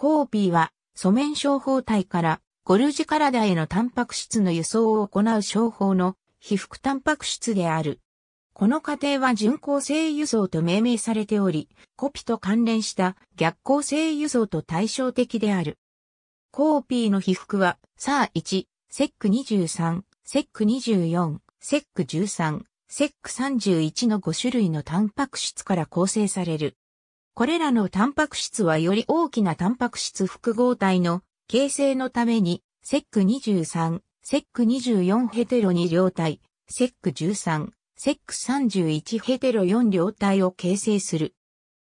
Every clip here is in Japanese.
コーピーは、素面症法体からゴルジ体へのタンパク質の輸送を行う商法の被覆タンパク質である。この過程は順光性輸送と命名されており、コピと関連した逆光性輸送と対照的である。コーピーの被覆は、サー1、セック23、セック24、セック13、セック31の5種類のタンパク質から構成される。これらのタンパク質はより大きなタンパク質複合体の形成のために、セック23、セック24ヘテロ2両体、セック13、セック31ヘテロ4両体を形成する。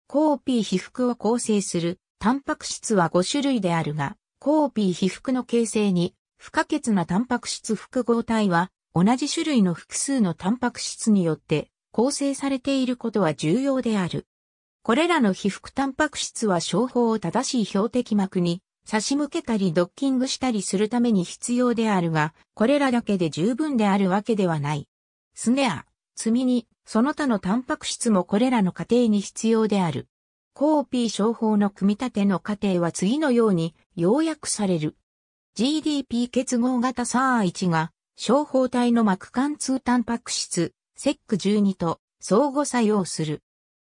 コーピー被覆を構成するタンパク質は5種類であるが、コーピー被覆の形成に不可欠なタンパク質複合体は同じ種類の複数のタンパク質によって構成されていることは重要である。これらの被覆タンパク質は商法を正しい標的膜に差し向けたりドッキングしたりするために必要であるが、これらだけで十分であるわけではない。スネア、積みに、その他のタンパク質もこれらの過程に必要である。コーピー商法の組み立ての過程は次のように要約される。GDP 結合型 SAR1 が、商法体の膜貫通タンパク質、セック12と相互作用する。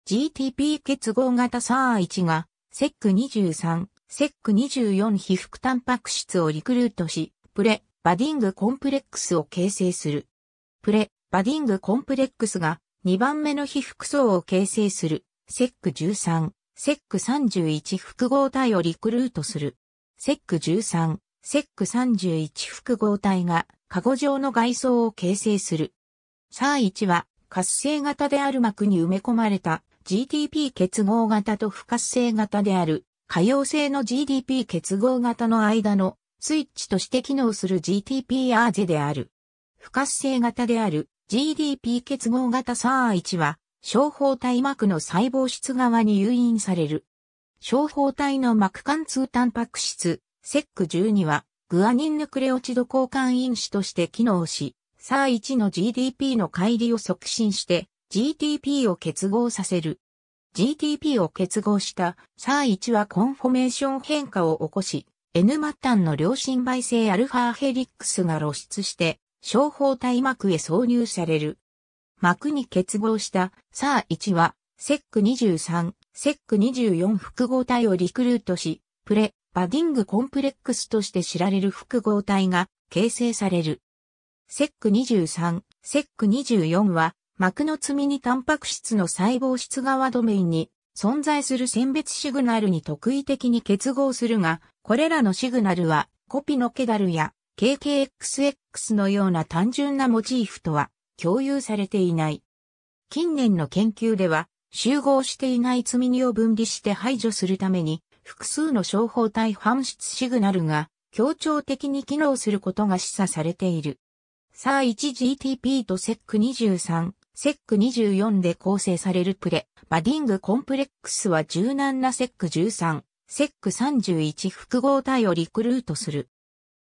GTP 結合型 SAR1 が、セック2 3セック2 4被覆タンパク質をリクルートし、プレ、バディングコンプレックスを形成する。プレ、バディングコンプレックスが2番目の被覆層を形成する。セック1 3セック3 1複合体をリクルートする。セック1 3セック3 1複合体が、過護状の外装を形成する。SAR1 は、活性型である膜に埋め込まれた GDP 結合型と不活性型である、可用性の GDP 結合型の間のスイッチとして機能する GTP アーゼである。不活性型である GDP 結合型 SAR1 は、小胞体膜の細胞質側に誘引される。小胞体の膜貫通タンパク質、セック1 2は、グアニンヌクレオチド交換因子として機能し、SAR1 の GDP の乖離を促進して、GTP を結合させる。GTP を結合したサー1はコンフォメーション変化を起こし、N 末端の良心媒性アルファヘリックスが露出して、小胞体膜へ挿入される。膜に結合したサー1は、セック23、セック24複合体をリクルートし、プレ、バディングコンプレックスとして知られる複合体が形成される。セック23、セック24は、膜の積みにタンパク質の細胞質側ドメインに存在する選別シグナルに特異的に結合するが、これらのシグナルはコピのケダルや KKXX のような単純なモチーフとは共有されていない。近年の研究では、集合していない積み荷を分離して排除するために、複数の小胞体反質シグナルが協調的に機能することが示唆されている。さあ 1GTP と SEC23 セック24で構成されるプレ、バディングコンプレックスは柔軟なセック13、セック31複合体をリクルートする。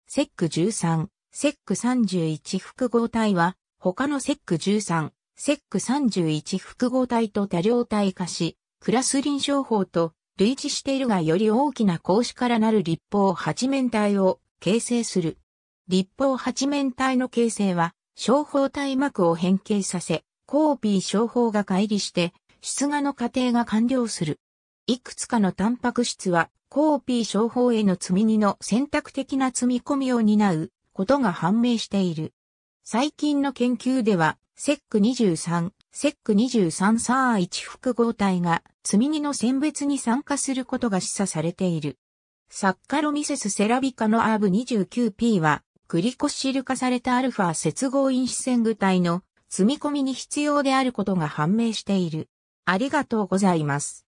セック13、セック31複合体は、他のセック13、セック31複合体と多量体化し、クラス臨床法と類似しているがより大きな格子からなる立方八面体を形成する。立方八面体の形成は、小方体膜を変形させ、コーピー商法が乖離して、出荷の過程が完了する。いくつかのタンパク質は、コーピー商法への積み荷の選択的な積み込みを担うことが判明している。最近の研究では、セック23、セック23サー1複合体が積み荷の選別に参加することが示唆されている。サッカロミセスセラビカのアーブ 29P は、グリコシル化されたアルファ接合因子線具体の積み込みに必要であることが判明している。ありがとうございます。